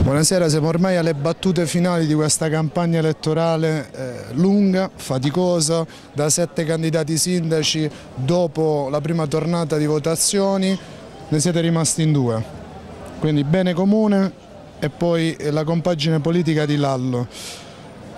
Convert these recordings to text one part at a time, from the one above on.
Buonasera, siamo ormai alle battute finali di questa campagna elettorale eh, lunga, faticosa, da sette candidati sindaci dopo la prima tornata di votazioni, ne siete rimasti in due, quindi bene comune e poi la compagine politica di Lallo.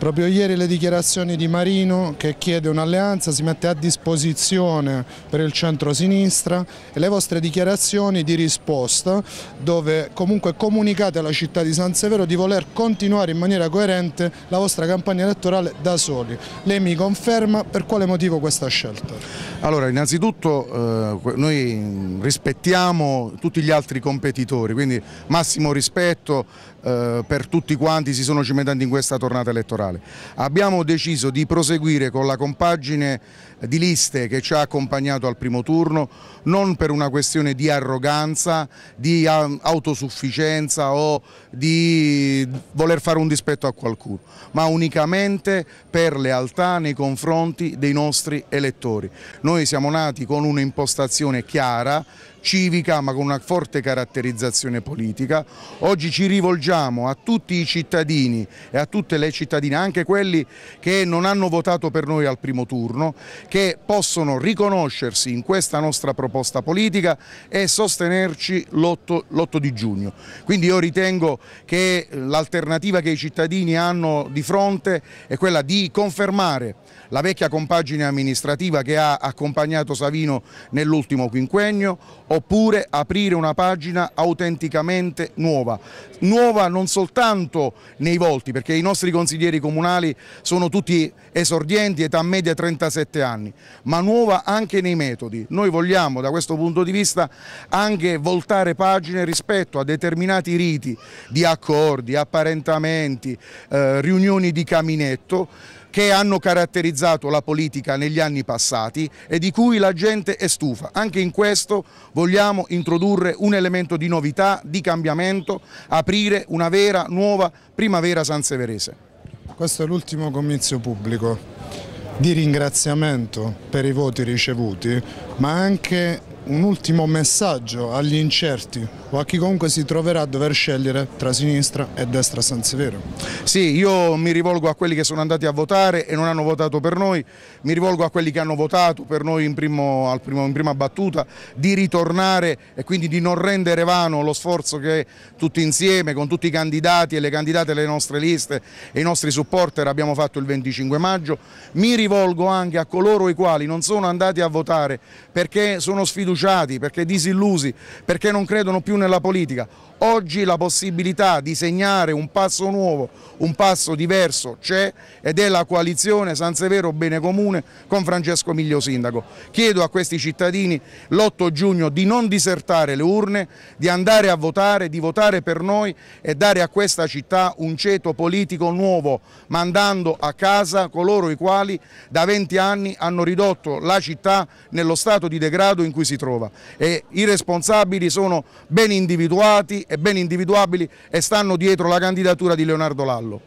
Proprio ieri le dichiarazioni di Marino che chiede un'alleanza, si mette a disposizione per il centro-sinistra e le vostre dichiarazioni di risposta dove comunque comunicate alla città di San Severo di voler continuare in maniera coerente la vostra campagna elettorale da soli. Lei mi conferma per quale motivo questa scelta? Allora innanzitutto eh, noi rispettiamo tutti gli altri competitori, quindi massimo rispetto eh, per tutti quanti si sono cimentati in questa tornata elettorale elettorale. Abbiamo deciso di proseguire con la compagine di liste che ci ha accompagnato al primo turno, non per una questione di arroganza, di um, autosufficienza o di voler fare un dispetto a qualcuno, ma unicamente per lealtà nei confronti dei nostri elettori. Noi siamo nati con un'impostazione chiara, civica ma con una forte caratterizzazione politica. Oggi ci rivolgiamo a tutti i cittadini e a tutte le cittadine, anche quelli che non hanno votato per noi al primo turno, che possono riconoscersi in questa nostra proposta politica e sostenerci l'8 di giugno. Quindi io ritengo che l'alternativa che i cittadini hanno di fronte è quella di confermare la vecchia compagine amministrativa che ha accompagnato Savino nell'ultimo quinquennio oppure aprire una pagina autenticamente nuova, nuova non soltanto nei volti perché i nostri consiglieri comunitari comunali sono tutti esordienti, età media 37 anni, ma nuova anche nei metodi. Noi vogliamo da questo punto di vista anche voltare pagine rispetto a determinati riti di accordi, apparentamenti, eh, riunioni di caminetto che hanno caratterizzato la politica negli anni passati e di cui la gente è stufa. Anche in questo vogliamo introdurre un elemento di novità, di cambiamento, aprire una vera nuova primavera sanseverese. Questo è l'ultimo comizio pubblico di ringraziamento per i voti ricevuti, ma anche un ultimo messaggio agli incerti o a chi comunque si troverà a dover scegliere tra sinistra e destra San Severo? Sì, io mi rivolgo a quelli che sono andati a votare e non hanno votato per noi, mi rivolgo a quelli che hanno votato per noi in, primo, primo, in prima battuta di ritornare e quindi di non rendere vano lo sforzo che tutti insieme con tutti i candidati e le candidate delle nostre liste e i nostri supporter abbiamo fatto il 25 maggio. Mi rivolgo anche a coloro i quali non sono andati a votare perché sono sfiduciati bruciati, perché disillusi, perché non credono più nella politica. Oggi la possibilità di segnare un passo nuovo, un passo diverso c'è ed è la coalizione San Severo Bene Comune con Francesco Miglio Sindaco. Chiedo a questi cittadini l'8 giugno di non disertare le urne, di andare a votare, di votare per noi e dare a questa città un ceto politico nuovo, mandando a casa coloro i quali da 20 anni hanno ridotto la città nello stato di degrado in cui si trova trova e i responsabili sono ben individuati e ben individuabili e stanno dietro la candidatura di Leonardo Lallo.